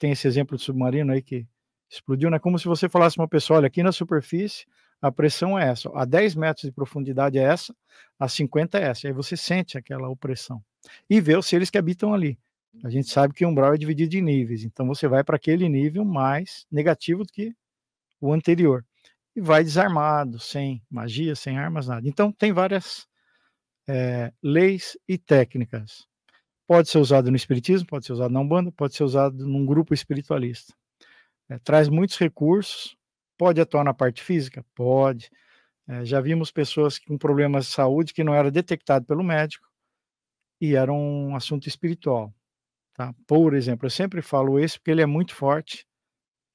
tem esse exemplo de submarino aí que explodiu, né? Como se você falasse uma pessoa, olha, aqui na superfície a pressão é essa, a 10 metros de profundidade é essa, a 50 é essa. Aí você sente aquela opressão e vê os seres que habitam ali. A gente sabe que o umbral é dividido em níveis, então você vai para aquele nível mais negativo do que o anterior e vai desarmado, sem magia, sem armas, nada. Então tem várias é, leis e técnicas. Pode ser usado no espiritismo, pode ser usado na Umbanda, pode ser usado num grupo espiritualista. É, traz muitos recursos, pode atuar na parte física? Pode. É, já vimos pessoas com problemas de saúde que não era detectado pelo médico e era um assunto espiritual. Tá? Por exemplo, eu sempre falo esse porque ele é muito forte,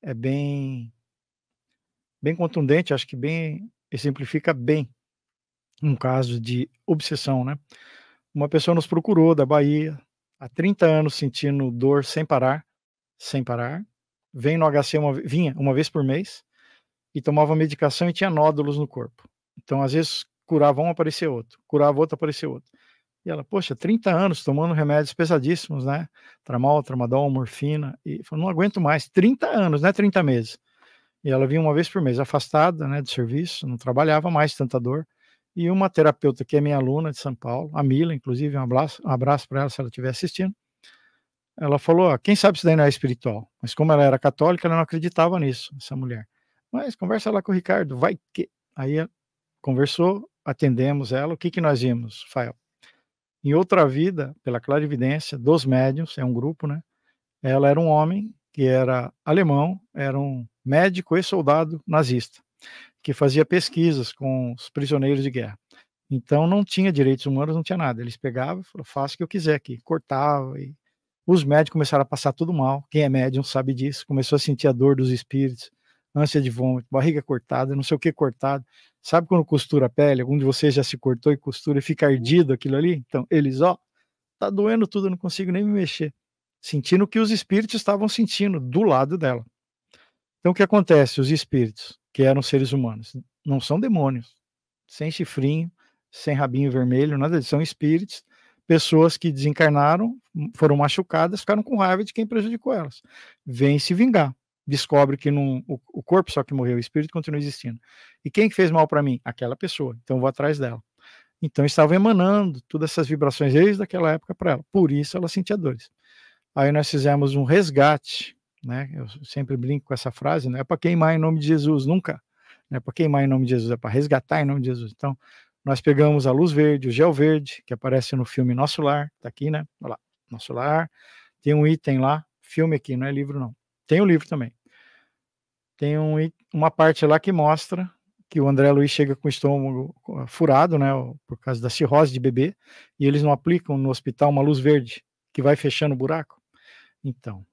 é bem bem contundente, acho que bem exemplifica bem um caso de obsessão, né? Uma pessoa nos procurou da Bahia, há 30 anos sentindo dor sem parar, sem parar. Vem no HC uma, vinha uma vez por mês e tomava medicação e tinha nódulos no corpo. Então, às vezes, curava um, aparecia outro, curava outro, aparecia outro. E ela, poxa, 30 anos tomando remédios pesadíssimos, né? Tramal, tramadol, morfina. E falou, não aguento mais. 30 anos, né? 30 meses. E ela vinha uma vez por mês, afastada, né, do serviço, não trabalhava mais tanta dor e uma terapeuta que é minha aluna de São Paulo, a Mila, inclusive, um abraço, um abraço para ela se ela estiver assistindo. Ela falou: ó, ah, quem sabe isso daí não é espiritual? Mas como ela era católica, ela não acreditava nisso, essa mulher. Mas conversa lá com o Ricardo, vai que. Aí conversou, atendemos ela. O que, que nós vimos, Fael? Em outra vida, pela clarividência dos médiuns, é um grupo, né? Ela era um homem que era alemão, era um médico e soldado nazista que fazia pesquisas com os prisioneiros de guerra. Então não tinha direitos humanos, não tinha nada. Eles pegavam, falavam, faça o que eu quiser aqui, cortava. E os médicos começaram a passar tudo mal. Quem é médium sabe disso. Começou a sentir a dor dos espíritos, ânsia de vômito, barriga cortada, não sei o que cortado. Sabe quando costura a pele? Algum de vocês já se cortou e costura e fica ardido aquilo ali? Então eles, ó, tá doendo tudo, eu não consigo nem me mexer. Sentindo o que os espíritos estavam sentindo do lado dela. Então o que acontece? Os espíritos que eram seres humanos. Não são demônios, sem chifrinho, sem rabinho vermelho, nada disso. São espíritos, pessoas que desencarnaram, foram machucadas, ficaram com raiva de quem prejudicou elas. Vem se vingar. Descobre que o, o corpo só que morreu, o espírito continua existindo. E quem fez mal para mim? Aquela pessoa. Então vou atrás dela. Então estava emanando todas essas vibrações desde aquela época para ela. Por isso ela sentia dores. Aí nós fizemos um resgate né? Eu sempre brinco com essa frase, não é para queimar em nome de Jesus, nunca. Não é para queimar em nome de Jesus, é para resgatar em nome de Jesus. Então, nós pegamos a luz verde, o gel verde, que aparece no filme Nosso Lar, tá aqui, né? Olha lá, Nosso Lar. Tem um item lá, filme aqui, não é livro não. Tem o um livro também. Tem um, uma parte lá que mostra que o André Luiz chega com o estômago furado, né, por causa da cirrose de bebê, e eles não aplicam no hospital uma luz verde que vai fechando o buraco. Então,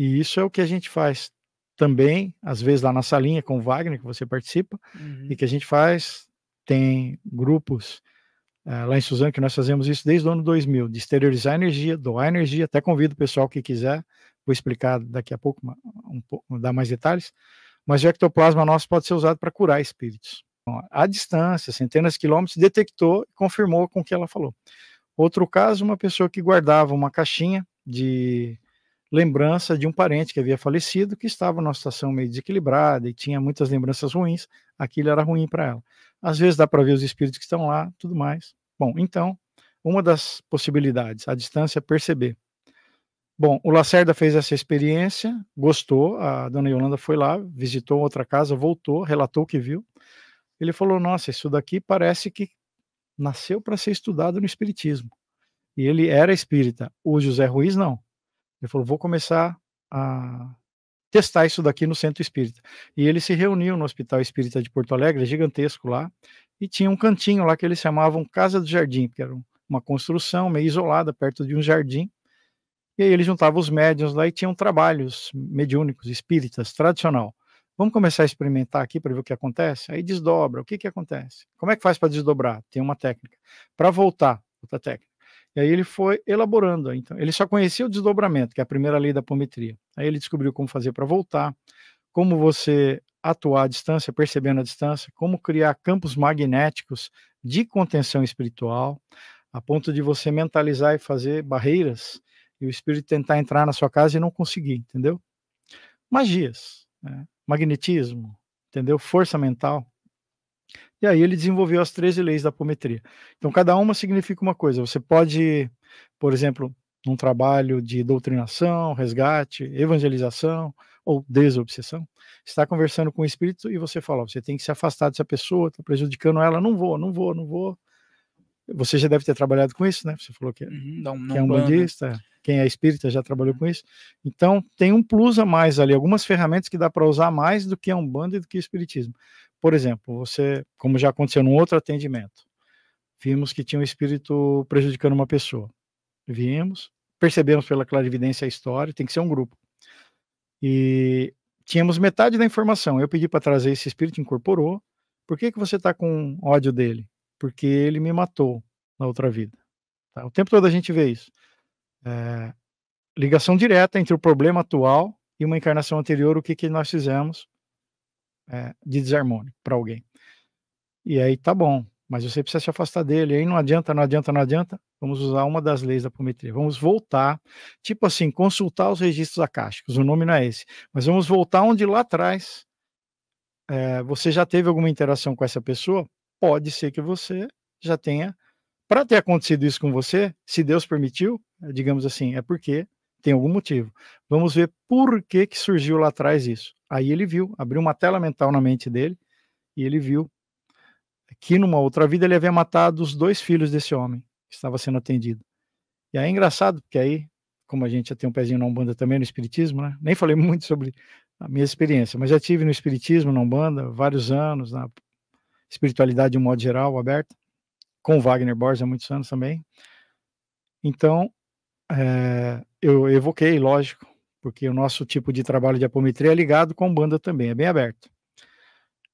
e isso é o que a gente faz também, às vezes lá na salinha com o Wagner, que você participa, uhum. e que a gente faz, tem grupos eh, lá em Suzano que nós fazemos isso desde o ano 2000, de exteriorizar energia, doar energia, até convido o pessoal que quiser, vou explicar daqui a pouco, um, dar mais detalhes, mas o ectoplasma nosso pode ser usado para curar espíritos. Então, a distância, centenas de quilômetros, detectou e confirmou com o que ela falou. Outro caso, uma pessoa que guardava uma caixinha de lembrança de um parente que havia falecido, que estava numa situação meio desequilibrada e tinha muitas lembranças ruins, aquilo era ruim para ela. Às vezes dá para ver os espíritos que estão lá, tudo mais. Bom, então, uma das possibilidades, a distância é perceber. Bom, o Lacerda fez essa experiência, gostou, a dona Yolanda foi lá, visitou outra casa, voltou, relatou o que viu. Ele falou: "Nossa, isso daqui parece que nasceu para ser estudado no espiritismo". E ele era espírita. O José Ruiz não. Ele falou: vou começar a testar isso daqui no centro espírita. E ele se reuniu no Hospital Espírita de Porto Alegre, gigantesco lá, e tinha um cantinho lá que eles chamavam Casa do Jardim, que era uma construção meio isolada, perto de um jardim. E aí ele juntava os médiuns lá e tinham trabalhos mediúnicos, espíritas, tradicional. Vamos começar a experimentar aqui para ver o que acontece? Aí desdobra, o que, que acontece? Como é que faz para desdobrar? Tem uma técnica. Para voltar, outra técnica. E aí ele foi elaborando. Então, ele só conhecia o desdobramento, que é a primeira lei da apometria. Aí ele descobriu como fazer para voltar, como você atuar à distância, percebendo a distância, como criar campos magnéticos de contenção espiritual, a ponto de você mentalizar e fazer barreiras e o espírito tentar entrar na sua casa e não conseguir, entendeu? Magias, né? magnetismo, entendeu? Força mental. E aí ele desenvolveu as 13 leis da apometria. Então cada uma significa uma coisa. Você pode, por exemplo, num trabalho de doutrinação, resgate, evangelização ou desobsessão, está conversando com o espírito e você fala, você tem que se afastar dessa pessoa, está prejudicando ela, não vou, não vou, não vou. Você já deve ter trabalhado com isso, né? Você falou que, não, é, não uhum, que é um né? bandista, quem é espírita já trabalhou com isso. Então, tem um plus a mais ali, algumas ferramentas que dá para usar mais do que a Umbanda e do que o Espiritismo. Por exemplo, você, como já aconteceu num outro atendimento, vimos que tinha um espírito prejudicando uma pessoa. Vimos, percebemos pela clarividência a história, tem que ser um grupo. E tínhamos metade da informação. Eu pedi para trazer esse espírito, incorporou. Por que, que você está com ódio dele? Porque ele me matou na outra vida. Tá? O tempo todo a gente vê isso. É, ligação direta entre o problema atual e uma encarnação anterior, o que, que nós fizemos é, de desarmônico para alguém. E aí tá bom, mas você precisa se afastar dele. Aí não adianta, não adianta, não adianta. Vamos usar uma das leis da apometria. Vamos voltar, tipo assim, consultar os registros acásticos. O nome não é esse, mas vamos voltar onde lá atrás é, você já teve alguma interação com essa pessoa. Pode ser que você já tenha. Para ter acontecido isso com você, se Deus permitiu, digamos assim, é porque tem algum motivo. Vamos ver por que, que surgiu lá atrás isso. Aí ele viu, abriu uma tela mental na mente dele e ele viu que numa outra vida ele havia matado os dois filhos desse homem que estava sendo atendido. E aí é engraçado, porque aí, como a gente já tem um pezinho na Umbanda também, no Espiritismo, né? Nem falei muito sobre a minha experiência, mas já tive no Espiritismo, na Umbanda, vários anos, na espiritualidade de um modo geral, aberta, com Wagner Borges há muitos anos também. Então, é, eu evoquei, lógico, porque o nosso tipo de trabalho de apometria é ligado com banda também, é bem aberto.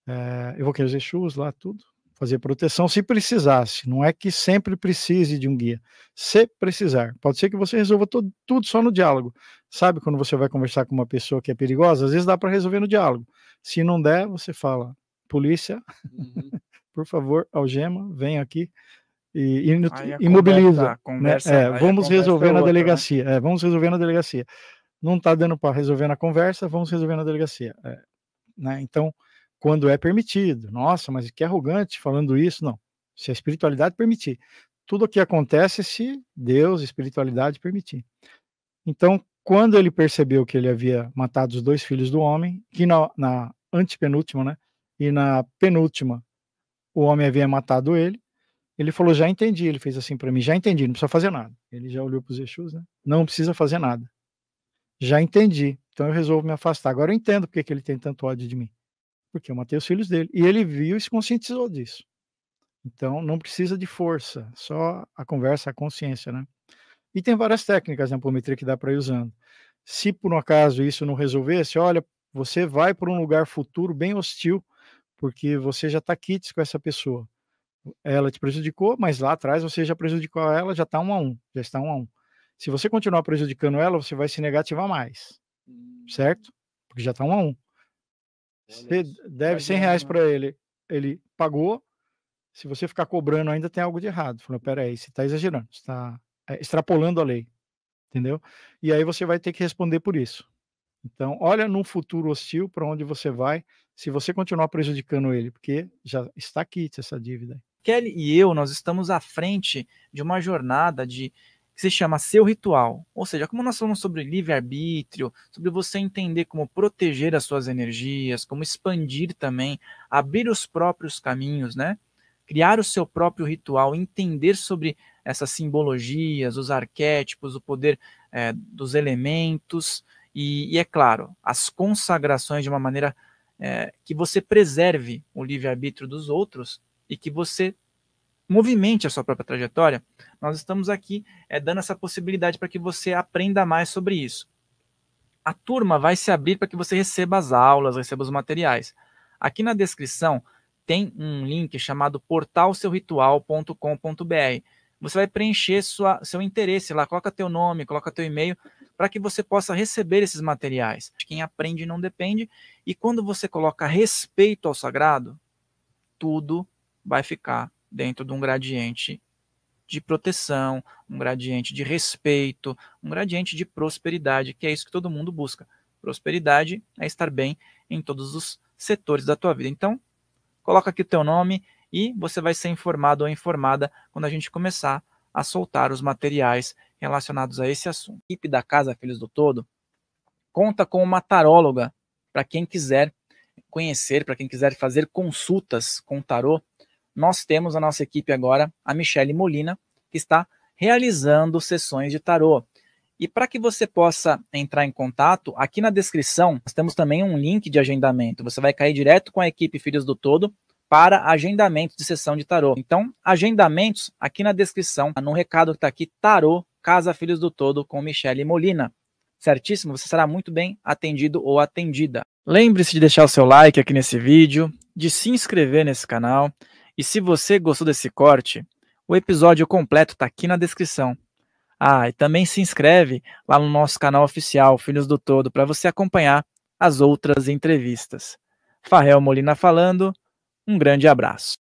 É, eu vou querer fazer Exus lá, tudo, fazer proteção se precisasse, não é que sempre precise de um guia, se precisar. Pode ser que você resolva todo, tudo só no diálogo. Sabe quando você vai conversar com uma pessoa que é perigosa? Às vezes dá para resolver no diálogo. Se não der, você fala, polícia, uhum. por favor, algema, vem aqui, e, e, conversa, imobiliza. Conversa, né? é, vamos é resolver na outra, né? delegacia. Né? É, vamos resolver na delegacia não está dando para resolver na conversa, vamos resolver na delegacia. É, né? Então, quando é permitido, nossa, mas que arrogante falando isso, não. Se a espiritualidade permitir, tudo o que acontece se Deus, espiritualidade permitir. Então, quando ele percebeu que ele havia matado os dois filhos do homem, que na, na antepenúltima, né? E na penúltima, o homem havia matado ele, ele falou: Já entendi. Ele fez assim para mim: Já entendi, não precisa fazer nada. Ele já olhou para os Exus, né? Não precisa fazer nada já entendi. Então eu resolvo me afastar. Agora eu entendo porque que ele tem tanto ódio de mim. Porque eu matei os filhos dele. E ele viu e se conscientizou disso. Então não precisa de força, só a conversa, a consciência, né? E tem várias técnicas na né, apometria que dá para ir usando. Se por um acaso isso não resolvesse, olha, você vai para um lugar futuro bem hostil, porque você já está quites com essa pessoa. Ela te prejudicou, mas lá atrás você já prejudicou ela, já está um a um, já está um a um. Se você continuar prejudicando ela, você vai se negativar mais, hum. certo? Porque já está um a um. Você deve 100 reais né? para ele, ele pagou. Se você ficar cobrando, ainda tem algo de errado. Falou, peraí, você está exagerando, você está é, extrapolando a lei, entendeu? E aí você vai ter que responder por isso. Então, olha no futuro hostil para onde você vai, se você continuar prejudicando ele, porque já está quite essa dívida. Kelly e eu, nós estamos à frente de uma jornada de que se chama Seu Ritual. Ou seja, como nós falamos sobre livre-arbítrio, sobre você entender como proteger as suas energias, como expandir também, abrir os próprios caminhos, né? Criar o seu próprio ritual, entender sobre essas simbologias, os arquétipos, o poder é, dos elementos e, e, é claro, as consagrações de uma maneira é, que você preserve o livre-arbítrio dos outros e que você movimente a sua própria trajetória, nós estamos aqui é, dando essa possibilidade para que você aprenda mais sobre isso. A turma vai se abrir para que você receba as aulas, receba os materiais. Aqui na descrição tem um link chamado portalseuritual.com.br. Você vai preencher sua, seu interesse lá, coloca teu nome, coloca teu e-mail, para que você possa receber esses materiais. Quem aprende não depende, e quando você coloca respeito ao sagrado, tudo vai ficar dentro de um gradiente de proteção, um gradiente de respeito, um gradiente de prosperidade, que é isso que todo mundo busca. Prosperidade é estar bem em todos os setores da tua vida. Então, coloca aqui o teu nome e você vai ser informado ou informada quando a gente começar a soltar os materiais relacionados a esse assunto. A equipe da Casa Filhos do Todo conta com uma taróloga para quem quiser conhecer, para quem quiser fazer consultas com tarô, nós temos a nossa equipe agora a Michelle Molina, que está realizando sessões de tarô. E para que você possa entrar em contato, aqui na descrição nós temos também um link de agendamento. Você vai cair direto com a equipe Filhos do Todo para agendamento de sessão de tarô. Então, agendamentos aqui na descrição, no recado que está aqui, tarô Casa Filhos do Todo com Michele Molina. Certíssimo? Você será muito bem atendido ou atendida. Lembre-se de deixar o seu like aqui nesse vídeo, de se inscrever nesse canal e se você gostou desse corte, o episódio completo está aqui na descrição. Ah, e também se inscreve lá no nosso canal oficial Filhos do Todo para você acompanhar as outras entrevistas. Farrell Molina falando, um grande abraço.